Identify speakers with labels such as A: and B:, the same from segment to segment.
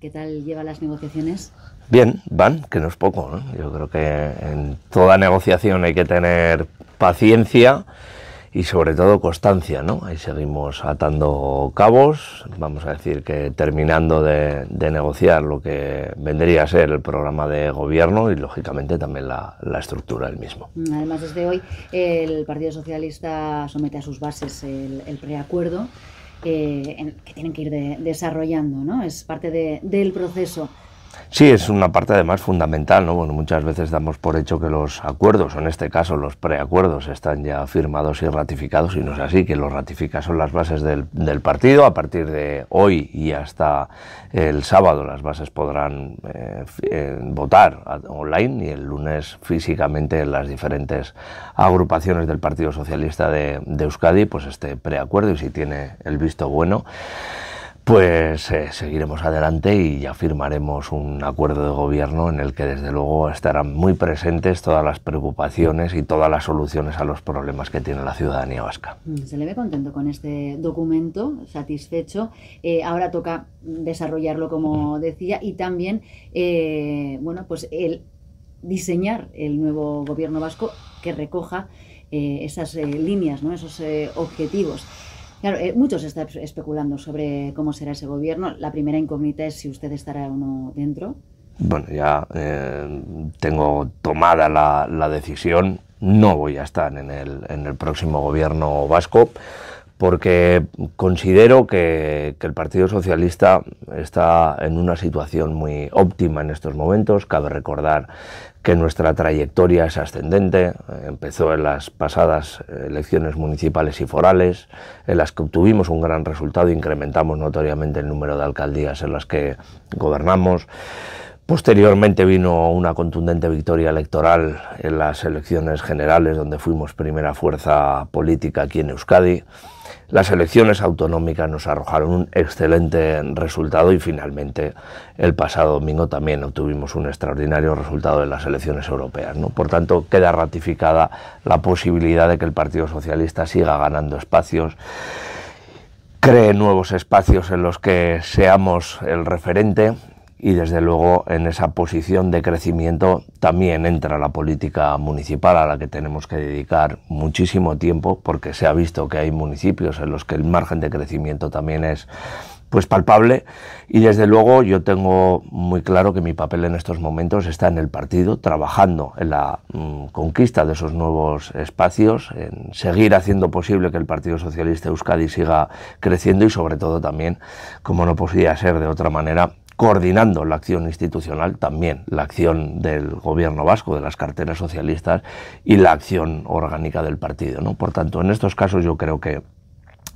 A: ¿Qué tal lleva las negociaciones?
B: Bien, van, que no es poco. ¿no? Yo creo que en toda negociación hay que tener paciencia y sobre todo constancia, ¿no? Ahí seguimos atando cabos, vamos a decir que terminando de, negociar lo que vendría a ser el programa de gobierno y lógicamente también la, estructura del mismo.
A: Además, desde hoy el Partido Socialista somete a sus bases el preacuerdo que, en, que tienen que ir desarrollando, ¿no? Es parte del proceso.
B: Sí, es una parte además fundamental, ¿no? Bueno, muchas veces damos por hecho que los acuerdos, o en este caso los preacuerdos, están ya firmados y ratificados, y no es así, que los ratifica son las bases del, del, partido. A partir de hoy y hasta el sábado las bases podrán eh, eh, votar online y el lunes físicamente en las diferentes agrupaciones del Partido Socialista de, de Euskadi, pues este preacuerdo, y si tiene el visto bueno pues eh, seguiremos adelante y ya firmaremos un acuerdo de gobierno en el que desde luego estarán muy presentes todas las preocupaciones y todas las soluciones a los problemas que tiene la ciudadanía vasca.
A: Mm, se le ve contento con este documento, satisfecho. Eh, ahora toca desarrollarlo, como decía, y también, eh, pues el diseñar el nuevo gobierno vasco que recoja esas líneas, ¿no? esos objetivos. Claro, eh, muchos están especulando sobre cómo será ese gobierno. La primera incógnita es si usted estará o no dentro.
B: Bueno, ya eh, tengo tomada la, la, decisión. No voy a estar en el, en el próximo gobierno vasco porque considero que, el Partido Socialista está en una situación muy óptima en estos momentos. Cabe recordar que nuestra trayectoria es ascendente. Empezó en las pasadas elecciones municipales y forales, en las que obtuvimos un gran resultado, incrementamos notoriamente el número de alcaldías en las que gobernamos. Posteriormente vino una contundente victoria electoral en las elecciones generales, donde fuimos primera fuerza política aquí en Euskadi. Las elecciones autonómicas nos arrojaron un excelente resultado y finalmente el pasado domingo también obtuvimos un extraordinario resultado en las elecciones europeas. ¿no? Por tanto, queda ratificada la posibilidad de que el Partido Socialista siga ganando espacios cree nuevos espacios en los que seamos el referente y desde luego en esa posición de crecimiento también entra la política municipal a la que tenemos que dedicar muchísimo tiempo porque se ha visto que hay municipios en los que el margen de crecimiento también es pues palpable y desde luego yo tengo muy claro que mi papel en estos momentos está en el partido trabajando en la mm, conquista de esos nuevos espacios, en seguir haciendo posible que el Partido Socialista Euskadi siga creciendo y sobre todo también, como no podía ser de otra manera, coordinando la acción institucional, también la acción del gobierno vasco, de las carteras socialistas y la acción orgánica del partido. ¿no? Por tanto, en estos casos yo creo que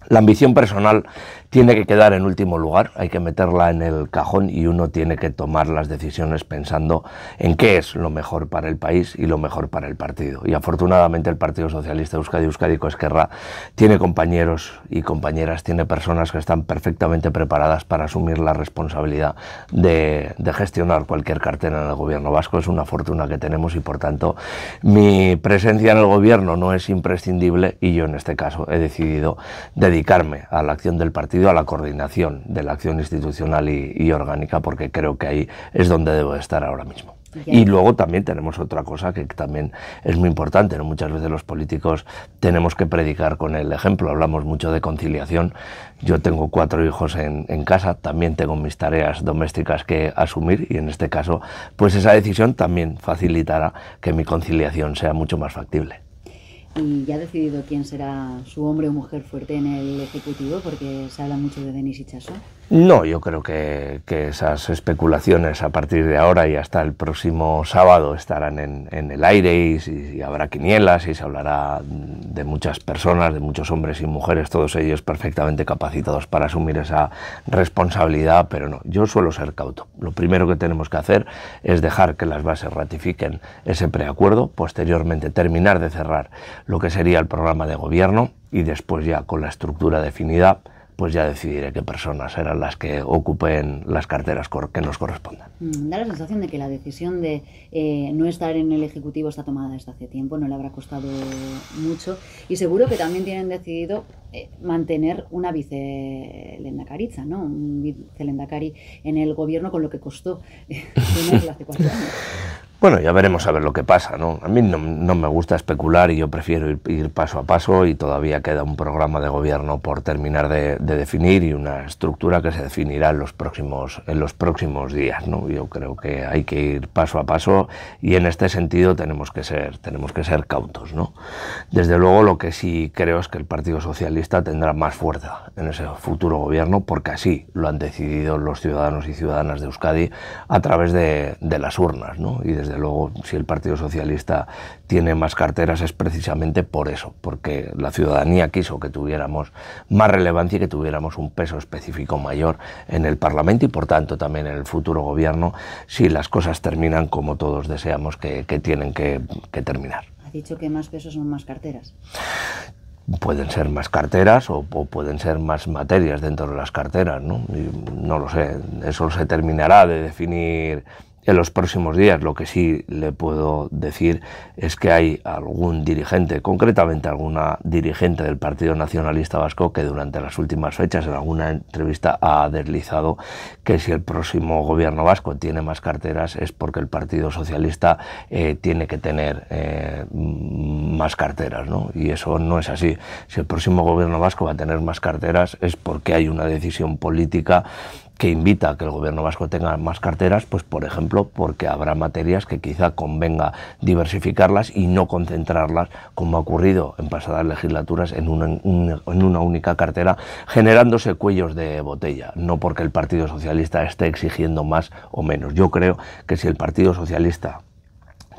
B: la ambición personal tiene que quedar en último lugar, hay que meterla en el cajón y uno tiene que tomar las decisiones pensando en qué es lo mejor para el país y lo mejor para el partido. Y afortunadamente el Partido Socialista Euskadi Euskadi Coesquerra, tiene compañeros y compañeras, tiene personas que están perfectamente preparadas para asumir la responsabilidad de, gestionar cualquier cartera en el gobierno vasco. Es una fortuna que tenemos y por tanto mi presencia en el gobierno no es imprescindible y yo en este caso he decidido dedicar dedicarme a la acción del partido, a la coordinación de la acción institucional y, orgánica, porque creo que ahí es donde debo estar ahora mismo. Y luego también tenemos otra cosa que también es muy importante. Muchas veces los políticos tenemos que predicar con el ejemplo. Hablamos mucho de conciliación. Yo tengo cuatro hijos en, en, casa, también tengo mis tareas domésticas que asumir y en este caso, pues esa decisión también facilitará que mi conciliación sea mucho más factible
A: y ya ha decidido quién será su hombre o mujer fuerte en el Ejecutivo, porque se habla mucho de Denis Chaso.
B: No, yo creo que, esas especulaciones a partir de ahora y hasta el próximo sábado estarán en, en el aire y, y, habrá quinielas y se hablará de muchas personas, de muchos hombres y mujeres, todos ellos perfectamente capacitados para asumir esa responsabilidad, pero no, yo suelo ser cauto. Lo primero que tenemos que hacer es dejar que las bases ratifiquen ese preacuerdo, posteriormente terminar de cerrar lo que sería el programa de gobierno y después ya con la estructura definida pues ya decidiré qué personas serán las que ocupen las carteras que nos correspondan.
A: Mm, da la sensación de que la decisión de eh, no estar en el Ejecutivo está tomada desde hace tiempo, no le habrá costado mucho y seguro que también tienen decidido eh, mantener una vicelendacariza, ¿no? Un vicelendacari en el gobierno con lo que costó tenerlo hace cuatro años.
B: Bueno, ya veremos a ver lo que pasa, ¿no? A mí no, no me gusta especular y yo prefiero ir, paso a paso y todavía queda un programa de gobierno por terminar de, definir y una estructura que se definirá en los próximos, en los próximos días, ¿no? Yo creo que hay que ir paso a paso y en este sentido tenemos que ser, tenemos que ser cautos, ¿no? Desde luego lo que sí creo es que el Partido Socialista tendrá más fuerza en ese futuro gobierno porque así lo han decidido los ciudadanos y ciudadanas de Euskadi a través de, las urnas, Y desde luego, si el Partido Socialista tiene más carteras es precisamente por eso, porque la ciudadanía quiso que tuviéramos más relevancia y que tuviéramos un peso específico mayor en el Parlamento y, por tanto, también en el futuro gobierno, si las cosas terminan como todos deseamos que, tienen que, terminar.
A: Ha dicho que más pesos son más carteras
B: pueden ser más carteras o, pueden ser más materias dentro de las carteras, ¿no? no lo sé, eso se terminará de definir en los próximos días. Lo que sí le puedo decir es que hay algún dirigente, concretamente alguna dirigente del Partido Nacionalista Vasco, que durante las últimas fechas en alguna entrevista ha deslizado que si el próximo gobierno vasco tiene más carteras es porque el Partido Socialista eh, tiene que tener eh, más carteras, ¿no? Y eso no es así. Si el próximo gobierno vasco va a tener más carteras es porque hay una decisión política que invita a que el gobierno vasco tenga más carteras, pues por ejemplo, porque habrá materias que quizá convenga diversificarlas y no concentrarlas, como ha ocurrido en pasadas legislaturas, en una, en una única cartera, generándose cuellos de botella, no porque el Partido Socialista esté exigiendo más o menos. Yo creo que si el Partido Socialista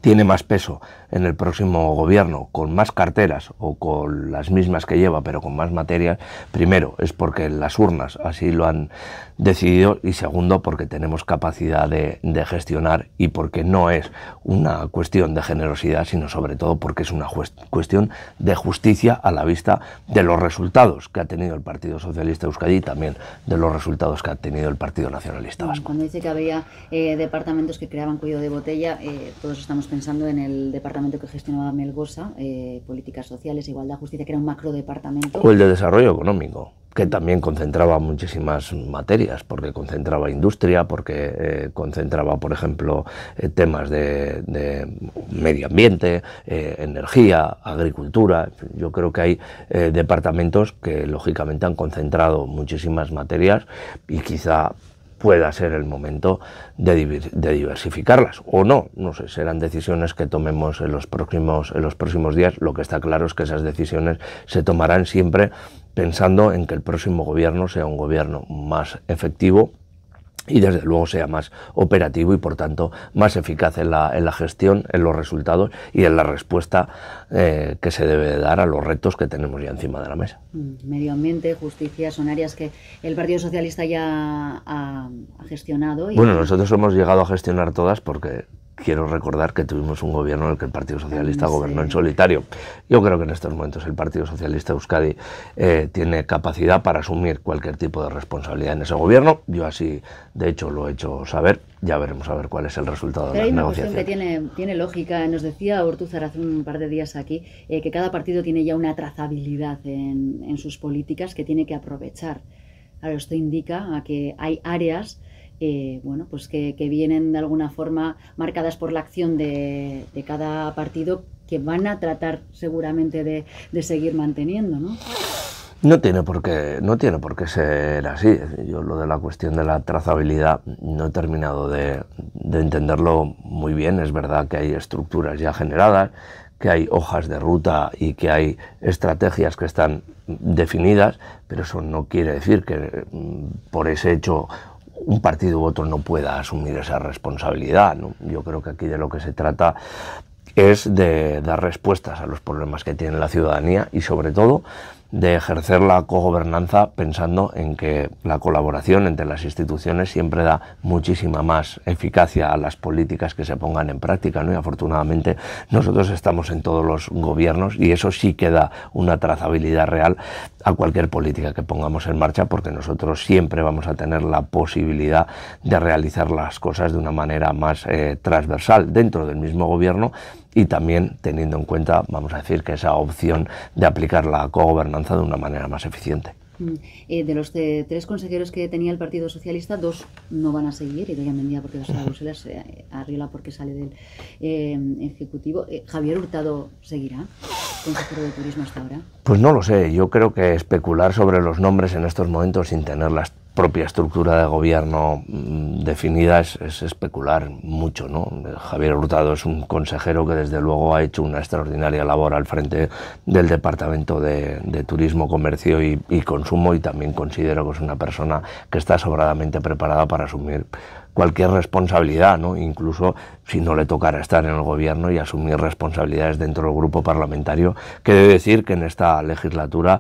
B: tiene más peso en el próximo gobierno, con más carteras o con las mismas que lleva, pero con más materias, primero es porque las urnas así lo han decidido y segundo porque tenemos capacidad de, gestionar y porque no es una cuestión de generosidad, sino sobre todo porque es una cuestión de justicia a la vista de los resultados que ha tenido el Partido Socialista Euskadi y también de los resultados que ha
A: tenido el Partido Nacionalista Vasco. Cuando dice que había eh, departamentos que creaban cuello de botella, eh, todos estamos pensando en el departamento que gestionaba Melgosa, eh, Políticas Sociales, Igualdad, Justicia, que era un macro departamento. O el de
B: Desarrollo Económico, que también concentraba muchísimas materias, porque concentraba industria, porque eh, concentraba, por ejemplo, eh, temas de, medio ambiente, energía, agricultura. Yo creo que hay departamentos que, lógicamente, han concentrado muchísimas materias y quizá pueda ser el momento de, de, diversificarlas o no, no sé, serán decisiones que tomemos en los próximos en los próximos días. Lo que está claro es que esas decisiones se tomarán siempre pensando en que el próximo gobierno sea un gobierno más efectivo y desde luego sea más operativo y por tanto más eficaz en la, en la gestión, en los resultados y en la respuesta eh, que se debe dar a los retos que tenemos ya encima de la mesa.
A: Mm, medio ambiente, justicia son áreas que el Partido Socialista ya ha, gestionado. bueno,
B: nosotros hemos llegado a gestionar todas porque quiero recordar que tuvimos un gobierno en el que el Partido Socialista gobernó en solitario. Yo creo que en estos momentos el Partido Socialista Euskadi eh, tiene capacidad para asumir cualquier tipo de responsabilidad en ese gobierno. Yo así, de hecho, lo he hecho saber. Ya veremos a ver cuál es el resultado de la negociación. Hay una
A: cuestión que tiene, lógica. Nos decía Ortuzar hace un par de días aquí eh, que cada partido tiene ya una trazabilidad en, sus políticas que tiene que aprovechar. Ahora esto indica que hay áreas eh, bueno, pues que, vienen de alguna forma marcadas por la acción de, cada partido que van a tratar seguramente de, seguir manteniendo, ¿no?
B: No tiene, por qué, no tiene por qué ser así. Yo lo de la cuestión de la trazabilidad no he terminado de entenderlo muy bien. Es verdad que hay estructuras ya generadas, que hay hojas de ruta y que hay estrategias que están definidas, pero eso no quiere decir que mm, por ese hecho un partido u otro no pueda asumir esa responsabilidad. Yo creo que aquí de lo que se trata es de dar respuestas a los problemas que tiene la ciudadanía y sobre todo de ejercer la cogobernanza pensando en que la colaboración entre las instituciones siempre da muchísima más eficacia a las políticas que se pongan en práctica, ¿no? Y afortunadamente nosotros estamos en todos los gobiernos y eso sí que da una trazabilidad real a cualquier política que pongamos en marcha porque nosotros siempre vamos a tener la posibilidad de realizar las cosas de una manera más eh, transversal dentro del mismo gobierno y también teniendo en cuenta, vamos a decir, que esa opción de aplicar la cogobernanza de una manera más eficiente.
A: Mm. Eh, de los tres consejeros que tenía el Partido Socialista, dos no van a seguir, y Idoia Mendía porque va a Bruselas, se eh, Arriola porque sale del eh, Ejecutivo. ¿Javier Hurtado seguirá consejero de Turismo hasta ahora?
B: Pues no lo sé, yo creo que especular sobre los nombres en estos momentos sin tenerlas, propia estructura de gobierno mm, definida es, especular mucho. ¿no? Javier Hurtado es un consejero que desde luego ha hecho una extraordinaria labor al frente del Departamento de, Turismo, Comercio y, Consumo y también considero que es una persona que está sobradamente preparada para asumir cualquier responsabilidad, ¿no? incluso si no le tocara estar en el gobierno y asumir responsabilidades dentro del grupo parlamentario, que debe decir que en esta legislatura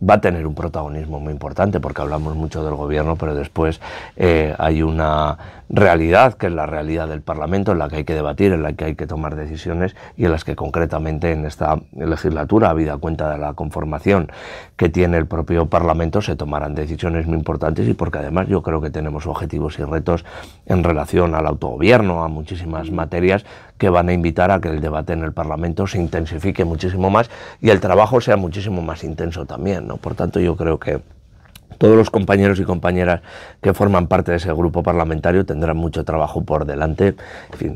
B: va a tener un protagonismo muy importante porque hablamos mucho del gobierno, pero después eh, hay una realidad, que es la realidad del Parlamento, en la que hay que debatir, en la que hay que tomar decisiones y en las que concretamente en esta legislatura, habida cuenta de la conformación que tiene el propio Parlamento, se tomarán decisiones muy importantes y porque además yo creo que tenemos objetivos y retos en relación al autogobierno, a muchísimas mm. materias que van a invitar a que el debate en el Parlamento se intensifique muchísimo más y el trabajo sea muchísimo más intenso también. ¿no? Por tanto, yo creo que todos los compañeros y compañeras que forman parte de ese grupo parlamentario tendrán mucho trabajo por delante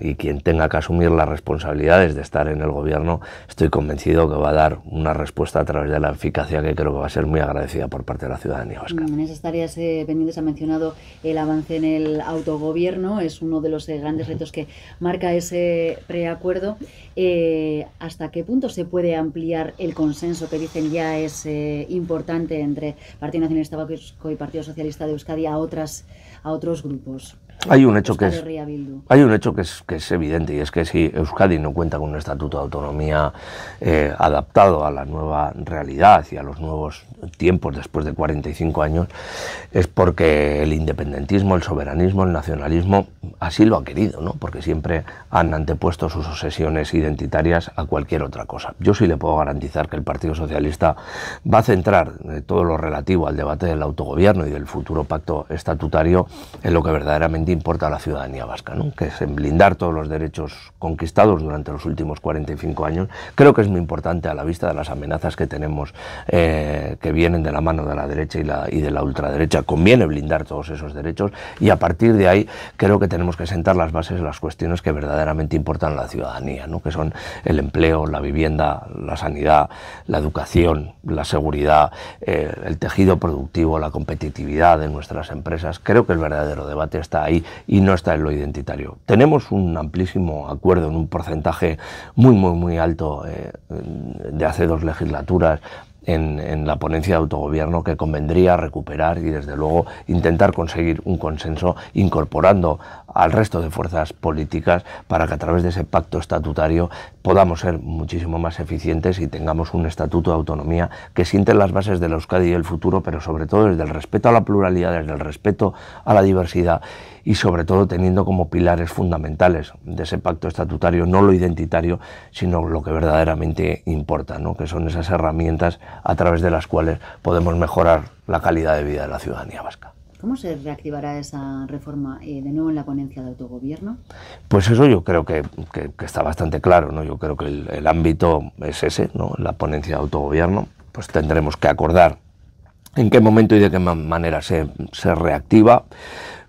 B: y quien tenga que asumir las responsabilidades de estar en el gobierno, estoy convencido que va a dar una respuesta a través de la eficacia que creo que va a ser muy agradecida por parte de la ciudadanía
A: vasca. En esas tareas eh, pendientes ha mencionado el avance en el autogobierno, es uno de los eh, grandes retos que marca ese preacuerdo. Eh, ¿Hasta qué punto se puede ampliar el consenso que dicen ya es importante entre Partido Nacionalista que Partido Socialista de Euskadi a, otras, a otros grupos. Pues hay un hecho
B: que es, evidente y es que si Euskadi no cuenta con un estatuto de autonomía eh, adaptado a la nueva realidad y a los nuevos tiempos después de 45 años, es porque el independentismo, el soberanismo, el nacionalismo así lo ha querido, ¿no? porque siempre han antepuesto sus obsesiones identitarias a cualquier otra cosa. Yo sí le puedo garantizar que el Partido Socialista va a centrar eh, todo lo relativo al debate del autogobierno y del futuro pacto estatutario en lo que verdaderamente importa a la ciudadanía vasca, que es en blindar todos los derechos conquistados durante los últimos 45 años. Creo que es muy importante a la vista de las amenazas que tenemos eh, que vienen de la mano de la derecha y, de la ultraderecha. Conviene blindar todos esos derechos y a partir de ahí creo que tenemos que sentar las bases de las cuestiones que verdaderamente importan a la ciudadanía, que son el empleo, la vivienda, la sanidad, la educación, la seguridad, eh, el tejido productivo, la competitividad de nuestras empresas. Creo que el verdadero debate está ahí y, no está en lo identitario. Tenemos un amplísimo acuerdo en un porcentaje muy, muy, muy alto eh, de hace dos legislaturas en, en, la ponencia de autogobierno que convendría recuperar y desde luego intentar conseguir un consenso incorporando al resto de fuerzas políticas para que a través de ese pacto estatutario podamos ser muchísimo más eficientes y tengamos un estatuto de autonomía que siente las bases de la Euskadi y el futuro, pero sobre todo desde el respeto a la pluralidad, desde el respeto a la diversidad y sobre todo teniendo como pilares fundamentales de ese pacto estatutario no lo identitario, sino lo que verdaderamente importa, ¿no? que son esas herramientas a través de las cuales podemos mejorar la calidad de vida de la ciudadanía vasca.
A: ¿Cómo se reactivará esa reforma eh, de nuevo en la ponencia de autogobierno?
B: Pues eso yo creo que, está bastante claro, ¿no? Yo creo que el, ámbito es ese, ¿no? La ponencia de autogobierno, pues tendremos que acordar en qué momento y de qué manera se, se reactiva.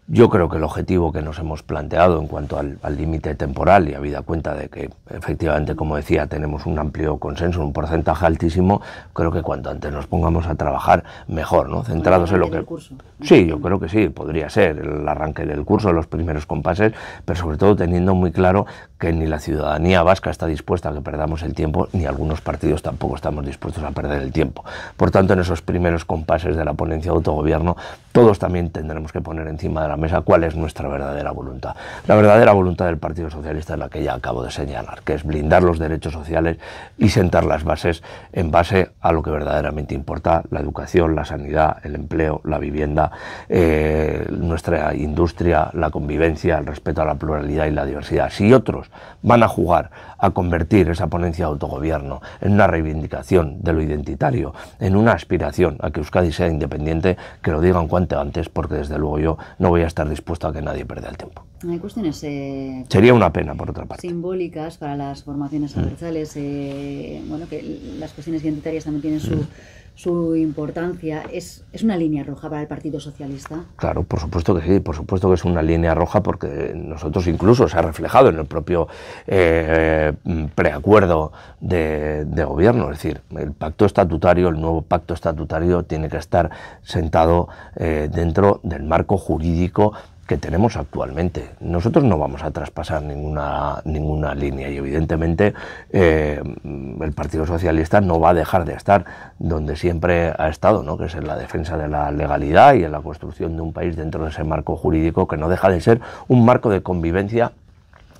B: Yo creo que el objetivo que nos hemos planteado en cuanto al límite temporal y habida cuenta de que efectivamente, como decía, tenemos un amplio consenso, un porcentaje altísimo, creo que cuanto antes nos pongamos a trabajar mejor, ¿no? Centrados en lo que... Curso. Sí, yo creo que sí, podría ser el arranque del curso, los primeros compases, pero sobre todo teniendo muy claro que ni la ciudadanía vasca está dispuesta a que perdamos el tiempo, ni algunos partidos tampoco estamos dispuestos a perder el tiempo. Por tanto, en esos primeros compases de la ponencia de autogobierno, todos también tendremos que poner encima de la la mesa cuál es nuestra verdadera voluntad. La verdadera voluntad del Partido Socialista es la que ya acabo de señalar, que es blindar los derechos sociales y sentar las bases en base a lo que verdaderamente importa, la educación, la sanidad, el empleo, la vivienda, eh, nuestra industria, la convivencia, el respeto a la pluralidad y la diversidad. Si otros van a jugar a convertir esa ponencia de autogobierno en una reivindicación de lo identitario, en una aspiración a que Euskadi sea independiente, que lo digan cuanto antes, porque desde luego yo no voy a estar dispuesto a que nadie pierda el tiempo.
A: Hay cuestiones... Eh, Sería
B: una pena, por otra parte.
A: Simbólicas para las formaciones mm. adversales. Eh, bueno, que las cuestiones identitarias también tienen su... Mm su importancia. ¿Es, una línea roja para el Partido Socialista?
B: Claro, por supuesto que sí, por supuesto que es una línea roja porque nosotros incluso se ha reflejado en el propio eh, preacuerdo de, gobierno. Es decir, el pacto estatutario, el nuevo pacto estatutario tiene que estar sentado eh, dentro del marco jurídico que tenemos actualmente. Nosotros no vamos a traspasar ninguna, ninguna línea y evidentemente eh, el Partido Socialista no va a dejar de estar donde siempre ha estado, ¿no? que es en la defensa de la legalidad y en la construcción de un país dentro de ese marco jurídico que no deja de ser un marco de convivencia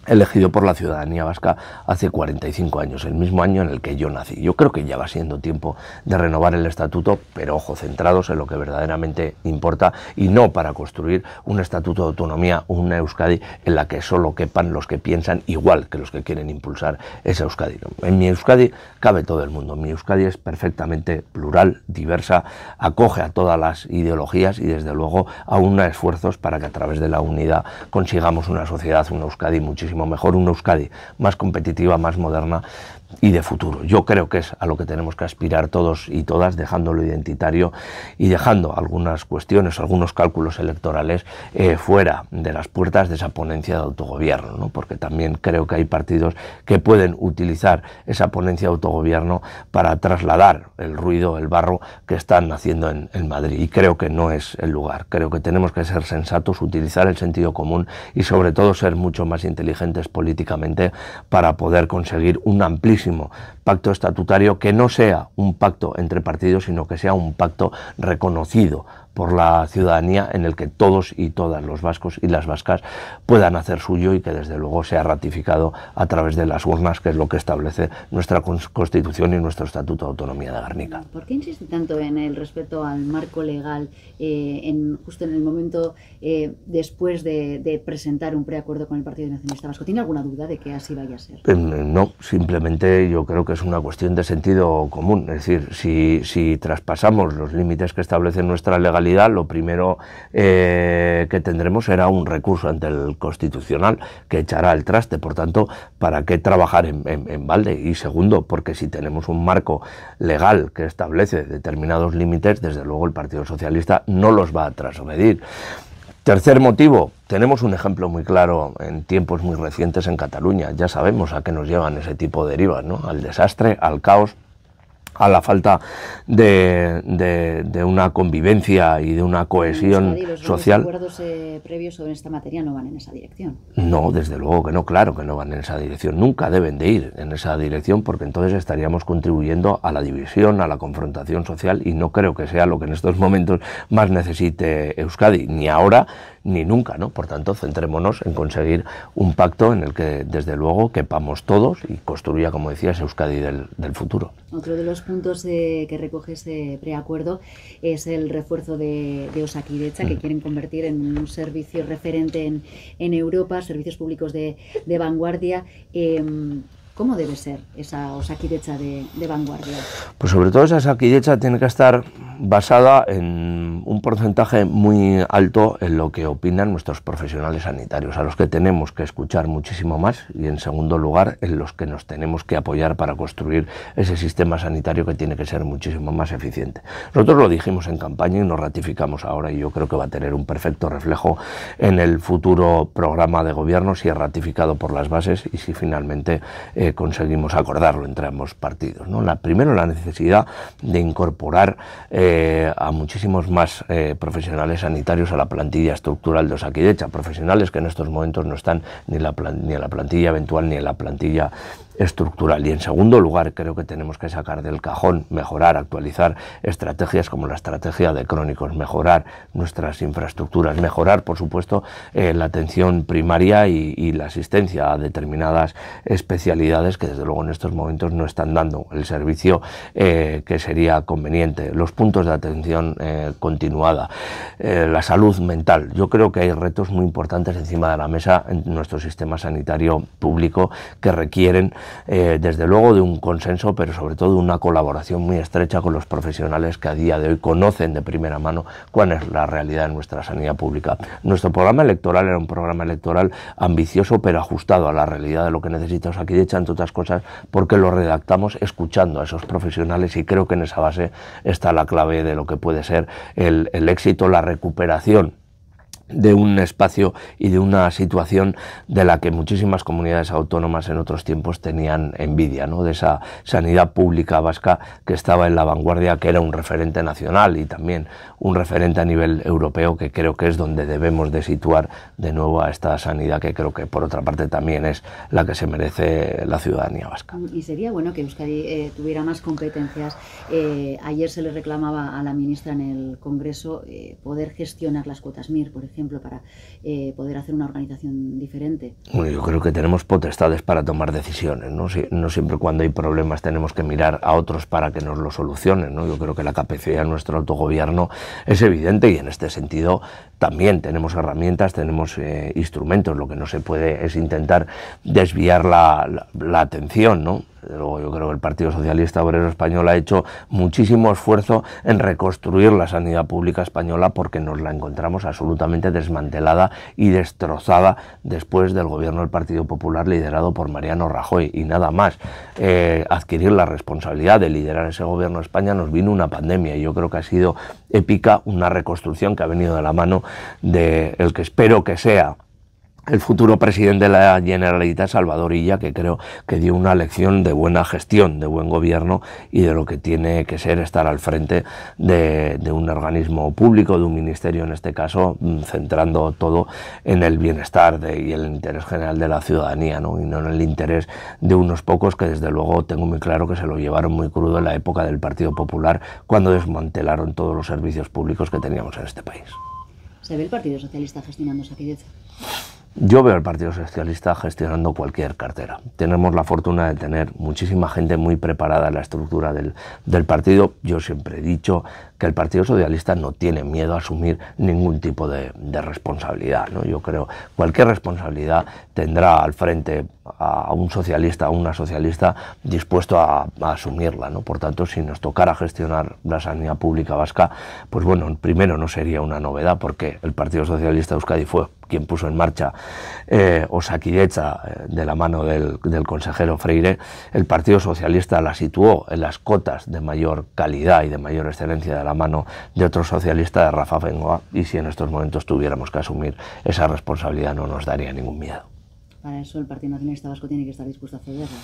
B: elegido por la ciudadanía vasca hace 45 años, el mismo año en el que yo nací. Yo creo que ya va siendo tiempo de renovar el estatuto, pero ojo, centrados en lo que verdaderamente importa y no para construir un estatuto de autonomía, una Euskadi en la que solo quepan los que piensan igual que los que quieren impulsar esa Euskadi. En mi Euskadi cabe todo el mundo, mi Euskadi es perfectamente plural, diversa, acoge a todas las ideologías y desde luego aúna esfuerzos para que a través de la unidad consigamos una sociedad, una Euskadi muchísimo mejor, una Euskadi más competitiva, más moderna, y de futuro. Yo creo que es a lo que tenemos que aspirar todos y todas, dejando lo identitario y dejando algunas cuestiones, algunos cálculos electorales eh, fuera de las puertas de esa ponencia de autogobierno, porque también creo que hay partidos que pueden utilizar esa ponencia de autogobierno para trasladar el ruido, el barro que están haciendo en, en Madrid. Y creo que no es el lugar. Creo que tenemos que ser sensatos, utilizar el sentido común y sobre todo ser mucho más inteligentes políticamente para poder conseguir un amplísimo pacto estatutario que no sea un pacto entre partidos, sino que sea un pacto reconocido por la ciudadanía en el que todos y todas los vascos y las vascas puedan hacer suyo y que desde luego sea ratificado a través de las urnas, que es lo que establece nuestra Constitución y nuestro Estatuto de Autonomía de Garnica
A: ¿Por qué insiste tanto en el respeto al marco legal eh, en, justo en el momento eh, después de, presentar un preacuerdo con el Partido Nacionalista Vasco? ¿Tiene alguna duda de que así vaya a ser?
B: Eh, no, simplemente yo creo que es una cuestión de sentido común. Es decir, si, si traspasamos los límites que establece nuestra legalidad, lo primero eh, que tendremos será un recurso ante el Constitucional que echará el traste. Por tanto, ¿para qué trabajar en, en, balde? Y segundo, porque si tenemos un marco legal que establece determinados límites, desde luego el Partido Socialista no los va a trasobedir. Tercer motivo, tenemos un ejemplo muy claro en tiempos muy recientes en Cataluña. Ya sabemos a qué nos llevan ese tipo de derivas, ¿no? Al desastre, al caos a la falta de, una convivencia y de una cohesión social.
A: acuerdos eh, previos sobre esta materia no van en esa dirección.
B: No, desde luego que no, claro que no van en esa dirección. Nunca deben de ir en esa dirección porque entonces estaríamos contribuyendo a la división, a la confrontación social y no creo que sea lo que en estos momentos más necesite Euskadi, ni ahora ni nunca, ¿no? Por tanto, centrémonos en conseguir un pacto en el que, desde luego, quepamos todos y construya, como decías, Euskadi del, futuro.
A: Otro de los puntos que recoge este preacuerdo es el refuerzo de, de que mm. quieren convertir en un servicio referente en, Europa, servicios públicos de, vanguardia. Em, ¿Cómo debe ser esa osakidecha de, vanguardia?
B: Pues sobre todo esa saquidecha tiene que estar basada en un porcentaje muy alto en lo que opinan nuestros profesionales sanitarios, a los que tenemos que escuchar muchísimo más y en segundo lugar en los que nos tenemos que apoyar para construir ese sistema sanitario que tiene que ser muchísimo más eficiente. Nosotros lo dijimos en campaña y nos ratificamos ahora y yo creo que va a tener un perfecto reflejo en el futuro programa de gobierno si es ratificado por las bases y si finalmente... Eh, conseguimos acordarlo entre ambos partidos. ¿no? La, primero, la necesidad de incorporar eh, a muchísimos más eh, profesionales sanitarios a la plantilla estructural de Osakidecha, profesionales que en estos momentos no están ni, la ni en la plantilla eventual ni en la plantilla estructural. Y en segundo lugar, creo que tenemos que sacar del cajón, mejorar, actualizar estrategias como la estrategia de crónicos, mejorar nuestras infraestructuras, mejorar, por supuesto, eh, la atención primaria y, la asistencia a determinadas especialidades que, desde luego, en estos momentos no están dando el servicio eh, que sería conveniente. Los puntos de atención eh, continuada, la salud mental. Yo creo que hay retos muy importantes encima de la mesa en nuestro sistema sanitario público que requieren eh, desde luego de un consenso, pero sobre todo una colaboración muy estrecha con los profesionales que a día de hoy conocen de primera mano cuál es la realidad de nuestra sanidad pública. Nuestro programa electoral era un programa electoral ambicioso, pero ajustado a la realidad de lo que necesitamos aquí, de hecho, entre otras cosas, porque lo redactamos escuchando a esos profesionales y creo que en esa base está la clave de lo que puede ser el éxito, la recuperación de un espacio y de una situación de la que muchísimas comunidades autónomas en otros tiempos tenían envidia, ¿no? de esa sanidad pública vasca que estaba en la vanguardia, que era un referente nacional y también un referente a nivel europeo, que creo que es donde debemos de situar de nuevo a esta sanidad, que creo que por otra parte también es la que se merece la ciudadanía vasca.
A: Y sería bueno que Euskadi eh, tuviera más competencias. Eh, ayer se le reclamaba a la ministra en el Congreso eh, poder gestionar las cuotas MIR, por ejemplo para eh, poder hacer una organización diferente? Bueno,
B: yo creo que tenemos potestades para tomar decisiones, ¿no? no siempre cuando hay problemas tenemos que mirar a otros para que nos lo solucionen, ¿no? Yo creo que la capacidad de nuestro autogobierno es evidente y en este sentido también tenemos herramientas, tenemos eh, instrumentos, lo que no se puede es intentar desviar la, la atención, ¿no? luego yo creo que el Partido Socialista Obrero Español ha hecho muchísimo esfuerzo en reconstruir la sanidad pública española porque nos la encontramos absolutamente desmantelada y destrozada después del gobierno del Partido Popular liderado por Mariano Rajoy y nada más. Eh, adquirir la responsabilidad de liderar ese gobierno de España nos vino una pandemia y yo creo que ha sido épica una reconstrucción que ha venido de la mano del que espero que sea el futuro presidente de la Generalitat, Salvador Illa, que creo que dio una lección de buena gestión, de buen gobierno y de lo que tiene que ser estar al frente de, un organismo público, de un ministerio en este caso, mm, centrando todo en el bienestar y el interés general de la ciudadanía, ¿no? y no en el interés de unos pocos que desde luego tengo muy claro que se lo llevaron muy crudo en la época del Partido Popular cuando desmantelaron todos los servicios públicos que teníamos en este país.
A: ¿Se ve el Partido Socialista gestionando esa
B: yo veo al Partido Socialista gestionando cualquier cartera. Tenemos la fortuna de tener muchísima gente muy preparada en la estructura del, partido. Yo siempre he dicho que el Partido Socialista no tiene miedo a asumir ningún tipo de, responsabilidad. ¿no? Yo creo que cualquier responsabilidad tendrá al frente a un socialista o una socialista dispuesto a, asumirla. ¿no? Por tanto, si nos tocara gestionar la sanidad pública vasca, pues bueno, primero no sería una novedad porque el Partido Socialista de Euskadi fue quien puso en marcha eh, eh de la mano del, consejero Freire, el Partido Socialista la situó en las cotas de mayor calidad y de mayor excelencia de la mano de otro socialista de Rafa Bengoa y si en estos momentos tuviéramos que asumir esa responsabilidad no nos daría
A: ningún miedo. Para eso el Partido Nacionalista Vasco tiene que estar dispuesto a cederla.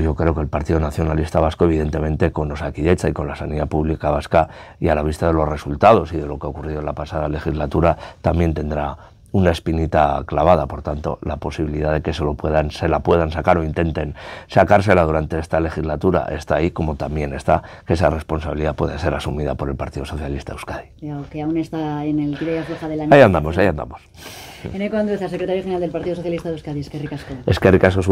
B: yo creo que el Partido Nacionalista Vasco, evidentemente, con Osakidecha y con la sanidad pública vasca, y a la vista de los resultados y de lo que ha ocurrido en la pasada legislatura, también tendrá una espinita clavada, por tanto, la posibilidad de que se, lo puedan, se la puedan sacar o intenten sacársela durante esta legislatura está ahí, como también está que esa responsabilidad puede ser
A: asumida por el Partido Socialista Euskadi. Y aunque aún está en el tira de la Ahí andamos, ahí andamos. Eneco Andrés, secretario general del Partido Socialista de Euskadi, es que ricasco.
B: Es que ricasco,